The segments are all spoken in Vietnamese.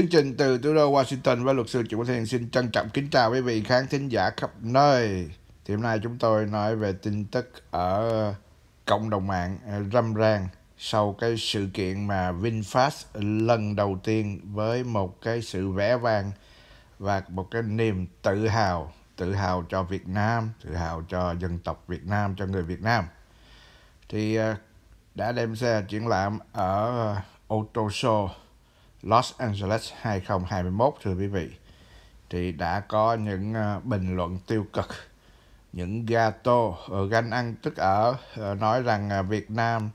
Chương trình từ thủ đô Washington với luật sư chủ Quốc xin trân trọng kính chào quý vị khán thính giả khắp nơi. Thì hôm nay chúng tôi nói về tin tức ở cộng đồng mạng râm ran sau cái sự kiện mà VinFast lần đầu tiên với một cái sự vẽ vang và một cái niềm tự hào, tự hào cho Việt Nam, tự hào cho dân tộc Việt Nam, cho người Việt Nam. Thì à, đã đem xe triển lãm ở Auto Show Los Angeles 2021 thưa quý vị thì đã có những ờ, bình luận tiêu cực những gato ở ganh ăn tức ở ờ, nói rằng ờ, Việt Nam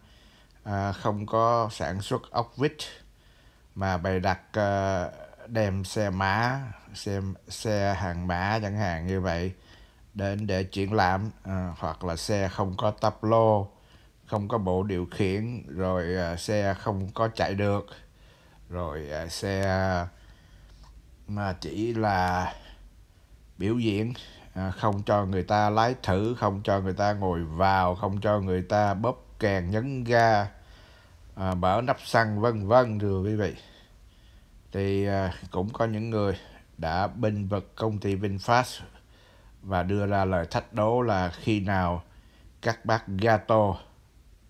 không có sản xuất ốc vít mà bày đặt đem xe mã, xe xe hàng mã chẳng hạn như vậy đến để triển lãm hoặc là xe không có tắp lô không có bộ điều khiển rồi xe không có chạy được rồi à, xe mà chỉ là biểu diễn à, không cho người ta lái thử không cho người ta ngồi vào không cho người ta bóp kèn nhấn ga mở à, nắp xăng vân vân thưa quý vị thì cũng có những người đã binh vực công ty VinFast và đưa ra lời thách đố là khi nào các bác gato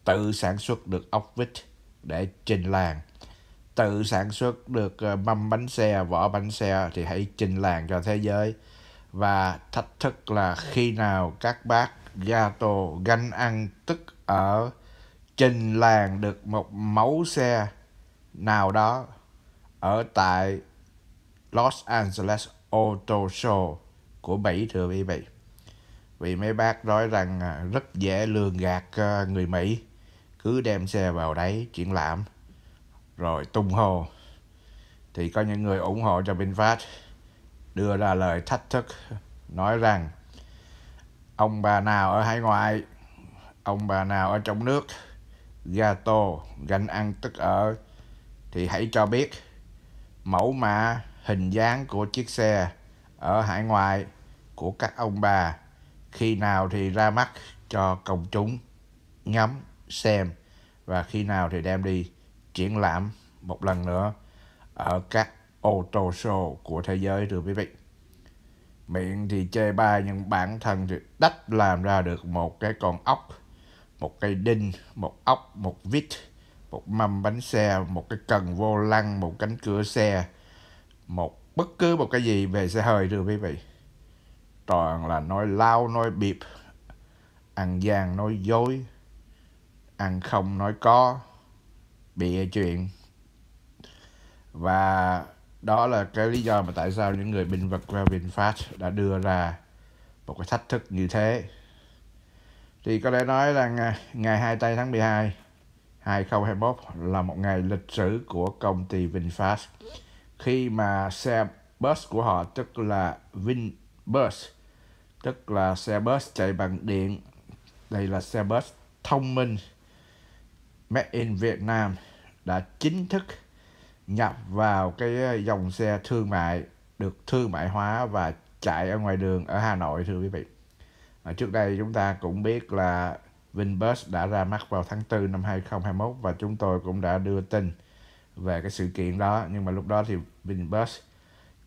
tự sản xuất được ốc vít để trình làng tự sản xuất được ờ, mâm bánh xe, vỏ bánh xe thì hãy trình làng cho thế giới. Và thách thức là khi nào các bác gato ganh ăn tức ở trình làng được một mẫu xe nào đó ở tại Los Angeles Auto Show của Mỹ thưa quý vị. Vì mấy bác nói rằng ờ, rất dễ lường gạt ờ, người Mỹ, cứ đem xe vào đấy triển lãm rồi tung hô thì có những người ủng hộ cho VinFast đưa ra lời thách thức nói rằng ông bà nào ở hải ngoại ông bà nào ở trong nước tô gánh ăn tức ở thì hãy cho biết mẫu mã hình dáng của chiếc xe ở hải ngoại của các ông bà khi nào thì ra mắt cho công chúng ngắm xem và khi nào thì đem đi triển lãm một lần nữa ở các auto show của thế giới thưa quý vị. Miệng thì chê ba nhưng bản thân thì đắt làm ra được một cái con ốc, một cây đinh, một ốc, một vít, một mâm bánh xe, một cái cần vô lăng, một cánh cửa xe, một bất cứ một cái gì về xe hơi thưa quý vị. Toàn là nói lao, nói bịp, ăn gian, nói dối, ăn không, nói có bị chuyện và đó là cái lý do mà tại sao những người binh vực và VinFast đã đưa ra một cái thách thức như thế thì có lẽ nói là ngày 24 tháng 12 2021 là một ngày lịch sử của công ty VinFast khi mà xe bus của họ tức là VinBus tức là xe bus chạy bằng điện đây là xe bus thông minh Made in Vietnam đã chính thức nhập vào cái ờ, dòng xe thương mại được thương mại hóa và chạy ở ngoài đường ở Hà Nội thưa quý vị. À, trước đây chúng ta cũng biết là Vinbus đã ra mắt vào tháng 4 năm 2021 và chúng tôi cũng đã đưa tin về cái sự kiện đó nhưng mà lúc đó thì Vinbus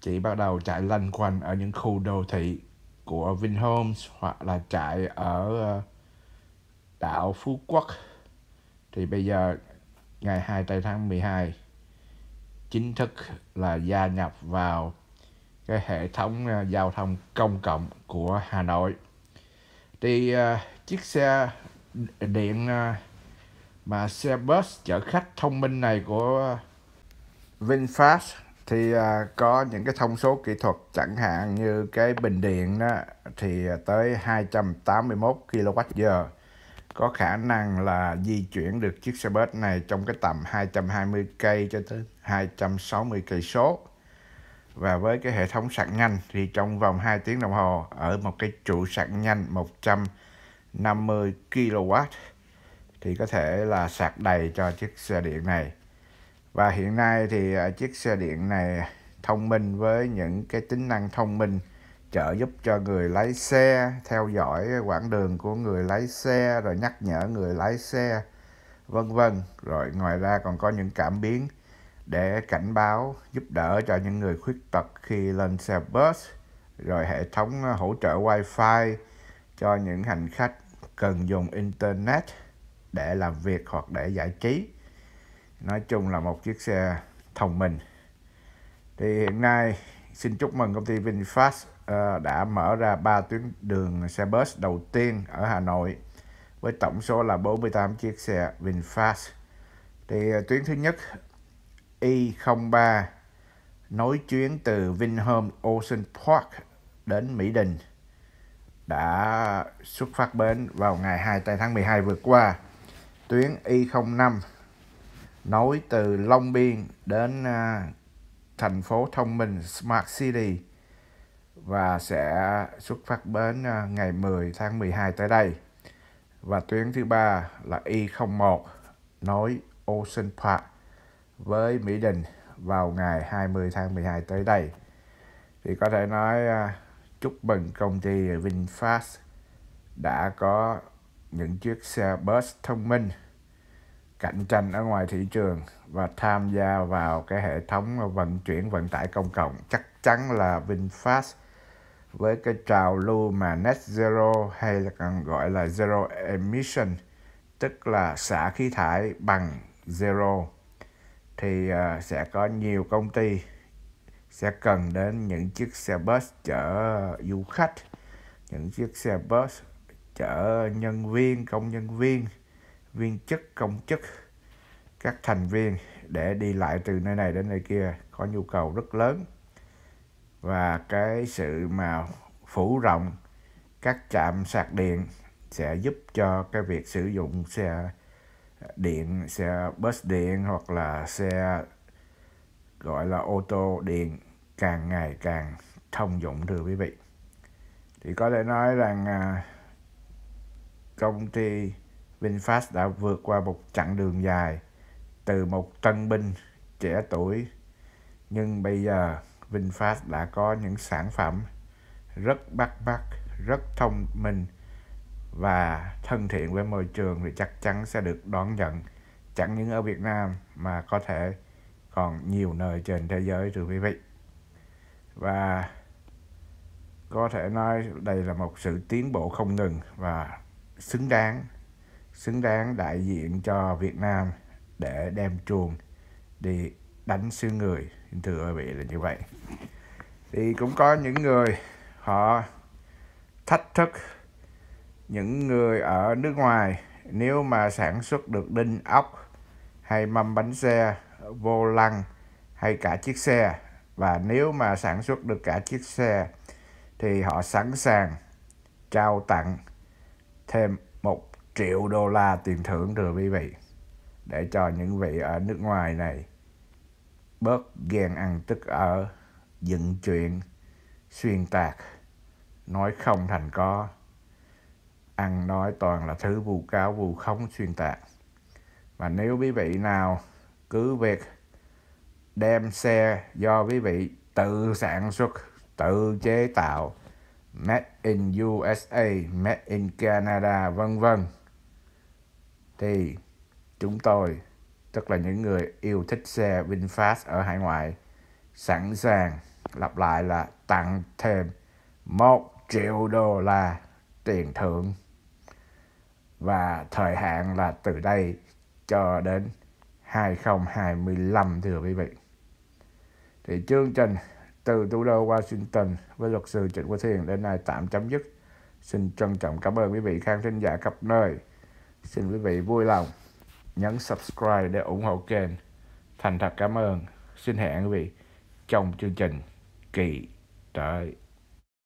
chỉ bắt đầu chạy lanh quanh ở những khu đô thị của Vinhomes hoặc là chạy ở ờ, đảo Phú Quốc thì bây giờ ngày 24 tháng 12 chính thức là gia nhập vào cái hệ thống à, giao thông công cộng của Hà Nội. Thì uh, chiếc xe điện uh, mà xe bus chở khách thông minh này của VinFast thì uh, có những cái thông số kỹ thuật chẳng hạn như cái bình điện đó thì tới 281 kWh có khả năng là di chuyển được chiếc xe bus này trong cái tầm 220 cây cho tới 260 cây số. Và với cái hệ thống sạc nhanh thì trong vòng 2 tiếng đồng hồ ở một cái trụ sạc nhanh 150 kW thì có thể là sạc đầy cho chiếc xe điện này. Và hiện nay thì à, chiếc xe điện này thông minh với những cái tính năng thông minh trợ giúp cho người lái xe theo dõi quãng đường của người lái xe rồi nhắc nhở người lái xe vân vân rồi ngoài ra còn có những cảm biến để cảnh báo giúp đỡ cho những người khuyết tật khi lên xe bus rồi hệ thống hỗ trợ wifi cho những hành khách cần dùng internet để làm việc hoặc để giải trí nói chung là một chiếc xe thông minh thì hiện nay xin chúc mừng công ty VinFast Ờ, đã mở ra 3 tuyến đường xe bus đầu tiên ở Hà Nội với tổng số là 48 chiếc xe VinFast. Thì ờ, tuyến thứ nhất Y03 nối chuyến từ Vinhome Ocean Park đến Mỹ Đình đã xuất phát bến vào ngày 2 tháng 12 vừa qua. Tuyến Y05 nối từ Long Biên đến ờ, thành phố thông minh Smart City và sẽ xuất phát bến à, ngày 10 tháng 12 tới đây. Và tuyến thứ ba là Y01 nối Ocean Park với Mỹ Đình vào ngày 20 tháng 12 tới đây. Thì có thể nói à, chúc mừng công ty VinFast đã có những chiếc xe bus thông minh cạnh tranh ở ngoài thị trường và tham gia vào cái hệ thống vận chuyển vận tải công cộng chắc chắn là VinFast với cái trào lưu mà net zero hay là còn gọi là zero emission tức là xả khí thải bằng zero thì à, sẽ có nhiều công ty sẽ cần đến những chiếc xe bus chở du khách những chiếc xe bus chở nhân viên công nhân viên viên chức công chức các thành viên để đi lại từ nơi này đến nơi kia có nhu cầu rất lớn và cái sự mà phủ rộng các trạm sạc điện sẽ giúp cho cái việc sử dụng xe điện xe bus điện hoặc là xe gọi là ô tô điện càng ngày càng thông dụng thưa quý vị thì có thể nói rằng à, công ty VinFast đã vượt qua một chặng đường dài từ một tân binh trẻ tuổi nhưng bây giờ VinFast đã có những sản phẩm rất bắt mắt, rất thông minh và thân thiện với môi trường thì chắc chắn sẽ được đón nhận chẳng những ở Việt Nam mà có thể còn nhiều nơi trên thế giới thưa quý vị. Và có thể nói đây là một sự tiến bộ không ngừng và xứng đáng xứng đáng đại diện cho Việt Nam để đem chuồng đi đánh xứ người thưa quý vị là như vậy thì cũng có những người họ thách thức những người ở nước ngoài nếu mà sản xuất được đinh ốc hay mâm bánh xe vô lăng hay cả chiếc xe và nếu mà sản xuất được cả chiếc xe thì họ sẵn sàng trao tặng thêm một triệu đô la tiền thưởng thưa quý vị để cho những vị ở nước ngoài này bớt ghen ăn tức ở dựng chuyện xuyên tạc nói không thành có ăn nói toàn là thứ vu cáo vu khống xuyên tạc và nếu quý vị nào cứ việc đem xe do quý vị tự sản xuất tự chế tạo made in USA made in Canada vân vân thì chúng tôi tức là những người yêu thích xe VinFast ở hải ngoại sẵn sàng lặp lại là tặng thêm 1 triệu đô la tiền thưởng và thời hạn là từ đây cho đến 2025 thưa quý vị. Thì chương trình từ thủ đô Washington với luật sư Trịnh Quốc Thiền đến nay tạm chấm dứt. Xin trân trọng cảm ơn quý vị khán thính giả khắp nơi. Xin quý vị vui lòng nhấn subscribe để ủng hộ kênh. Thành thật cảm ơn. Xin hẹn quý vị trong chương trình kỳ tới.